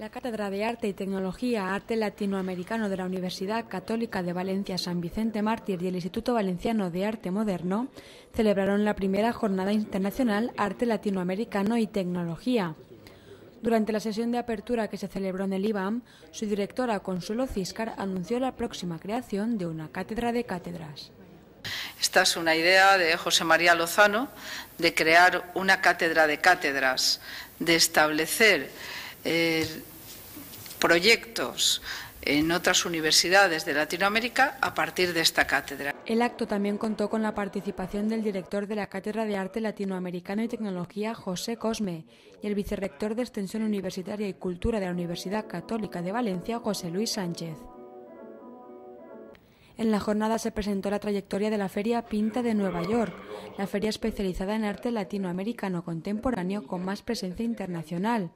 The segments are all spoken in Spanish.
La Cátedra de Arte y Tecnología Arte Latinoamericano de la Universidad Católica de Valencia San Vicente Mártir y el Instituto Valenciano de Arte Moderno celebraron la primera Jornada Internacional Arte Latinoamericano y Tecnología. Durante la sesión de apertura que se celebró en el IBAM, su directora Consuelo Ciscar anunció la próxima creación de una cátedra de cátedras. Esta es una idea de José María Lozano de crear una cátedra de cátedras, de establecer el proyectos en otras universidades de Latinoamérica a partir de esta cátedra. El acto también contó con la participación del director de la Cátedra de Arte Latinoamericano y Tecnología, José Cosme, y el vicerrector de Extensión Universitaria y Cultura de la Universidad Católica de Valencia, José Luis Sánchez. En la jornada se presentó la trayectoria de la Feria Pinta de Nueva York, la feria especializada en arte latinoamericano contemporáneo con más presencia internacional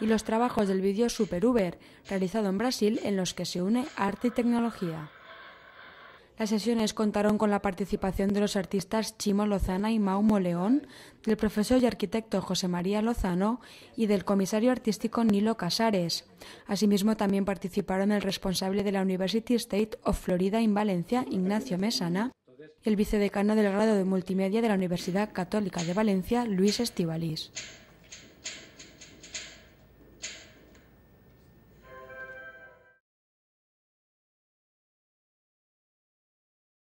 y los trabajos del vídeo Super Uber, realizado en Brasil, en los que se une arte y tecnología. Las sesiones contaron con la participación de los artistas Chimo Lozana y Maumo León, del profesor y arquitecto José María Lozano y del comisario artístico Nilo Casares. Asimismo, también participaron el responsable de la University State of Florida en Valencia, Ignacio Mesana, y el vicedecano del grado de multimedia de la Universidad Católica de Valencia, Luis Estivalis.